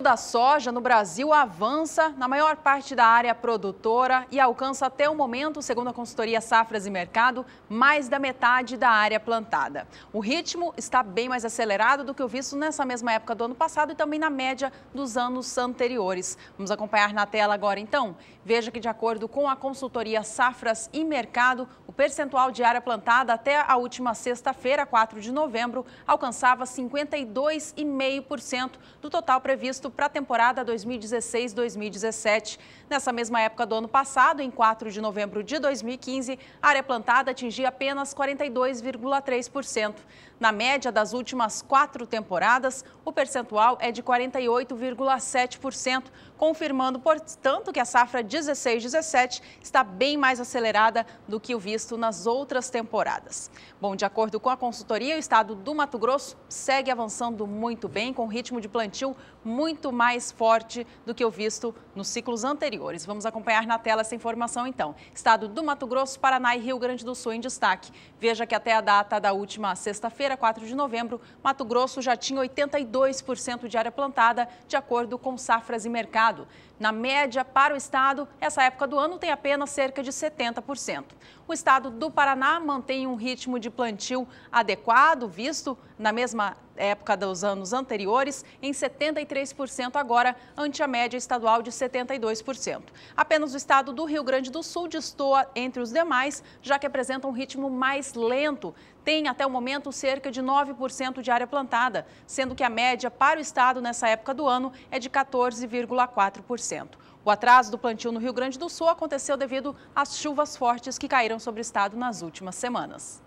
da soja no Brasil avança na maior parte da área produtora e alcança até o momento, segundo a consultoria Safras e Mercado, mais da metade da área plantada. O ritmo está bem mais acelerado do que o visto nessa mesma época do ano passado e também na média dos anos anteriores. Vamos acompanhar na tela agora então. Veja que de acordo com a consultoria Safras e Mercado, o percentual de área plantada até a última sexta-feira, 4 de novembro, alcançava 52,5% do total previsto previsto para a temporada 2016-2017. Nessa mesma época do ano passado, em 4 de novembro de 2015, a área plantada atingia apenas 42,3%. Na média das últimas quatro temporadas, o percentual é de 48,7%, confirmando, portanto, que a safra 16-17 está bem mais acelerada do que o visto nas outras temporadas. Bom, de acordo com a consultoria, o estado do Mato Grosso segue avançando muito bem, com ritmo de plantio muito mais forte do que o visto nos ciclos anteriores. Vamos acompanhar na tela essa informação então. Estado do Mato Grosso, Paraná e Rio Grande do Sul em destaque. Veja que até a data da última sexta-feira, feira 4 de novembro, Mato Grosso já tinha 82% de área plantada, de acordo com safras e mercado. Na média, para o estado, essa época do ano tem apenas cerca de 70% o estado do Paraná mantém um ritmo de plantio adequado, visto na mesma época dos anos anteriores, em 73% agora, ante a média estadual de 72%. Apenas o estado do Rio Grande do Sul destoa entre os demais, já que apresenta um ritmo mais lento. Tem até o momento cerca de 9% de área plantada, sendo que a média para o estado nessa época do ano é de 14,4%. O atraso do plantio no Rio Grande do Sul aconteceu devido às chuvas fortes que caíram sobre o estado nas últimas semanas.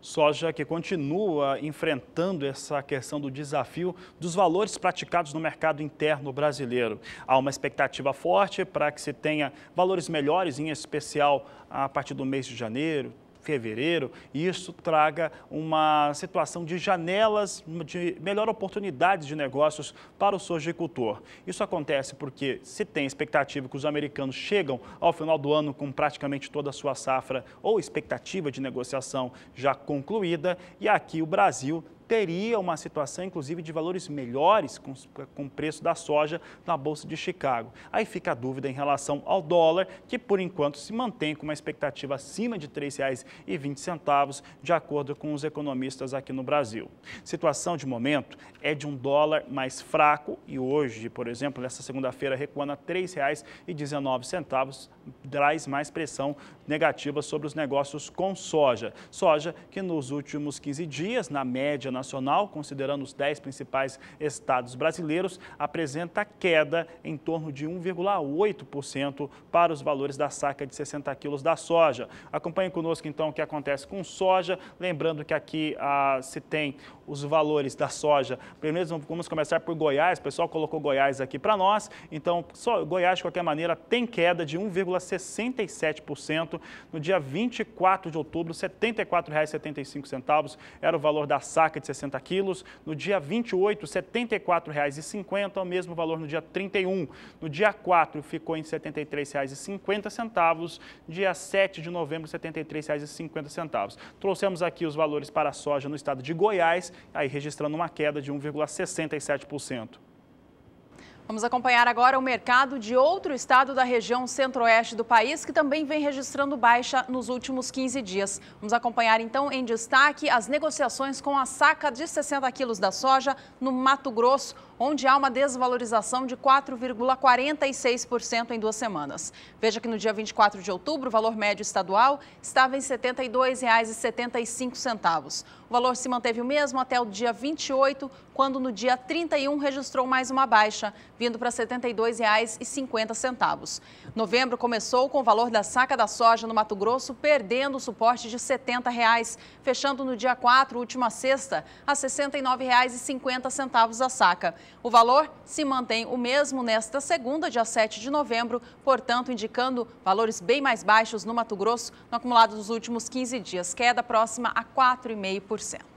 Soja que continua enfrentando essa questão do desafio dos valores praticados no mercado interno brasileiro. Há uma expectativa forte para que se tenha valores melhores, em especial a partir do mês de janeiro, fevereiro, e isso traga uma situação de janelas de melhor oportunidades de negócios para o sojicultor. Isso acontece porque se tem expectativa que os americanos chegam ao final do ano com praticamente toda a sua safra ou expectativa de negociação já concluída, e aqui o Brasil teria uma situação, inclusive, de valores melhores com, o preço da soja na Bolsa de Chicago. Aí fica a dúvida em relação ao dólar, que por enquanto se mantém com uma expectativa acima de R$ 3,20, de acordo com os economistas aqui no Brasil. Situação de momento é de um dólar mais fraco e hoje, por exemplo, nessa segunda-feira, recuando a R$ 3,19, traz mais pressão negativa sobre os negócios com soja. Soja que nos últimos 15 dias, na média, na nacional, considerando os 10 principais estados brasileiros, apresenta queda em torno de 1,8% para os valores da saca de 60 quilos da soja. Acompanhe conosco então o que acontece com soja, lembrando que aqui ah, se tem os valores da soja. Primeiro vamos começar por Goiás, o pessoal colocou Goiás aqui para nós, então só, Goiás de qualquer maneira tem queda de 1,67% no dia 24 de outubro, R$ 74,75 era o valor da saca de 60 quilos. No dia 28, R$ 74,50, o mesmo valor no dia 31. No dia 4, ficou em R$ 73,50. Dia 7 de novembro, R$ 73,50. Trouxemos aqui os valores para a soja no estado de Goiás, aí registrando uma queda de 1,67%. Vamos acompanhar agora o mercado de outro estado da região centro-oeste do país, que também vem registrando baixa nos últimos 15 dias. Vamos acompanhar então em destaque as negociações com a saca de 60 quilos da soja no Mato Grosso onde há uma desvalorização de 4,46% em duas semanas. Veja que no dia 24 de outubro, o valor médio estadual estava em R$ 72,75. O valor se manteve o mesmo até o dia 28, quando no dia 31 registrou mais uma baixa, vindo para R$ 72,50. Novembro começou com o valor da saca da soja no Mato Grosso perdendo o suporte de R$ 70, reais, fechando no dia 4, última sexta, a R$ 69,50 a saca. O valor se mantém o mesmo nesta segunda, dia 7 de novembro, portanto, indicando valores bem mais baixos no Mato Grosso no acumulado dos últimos 15 dias, queda próxima a 4,5%.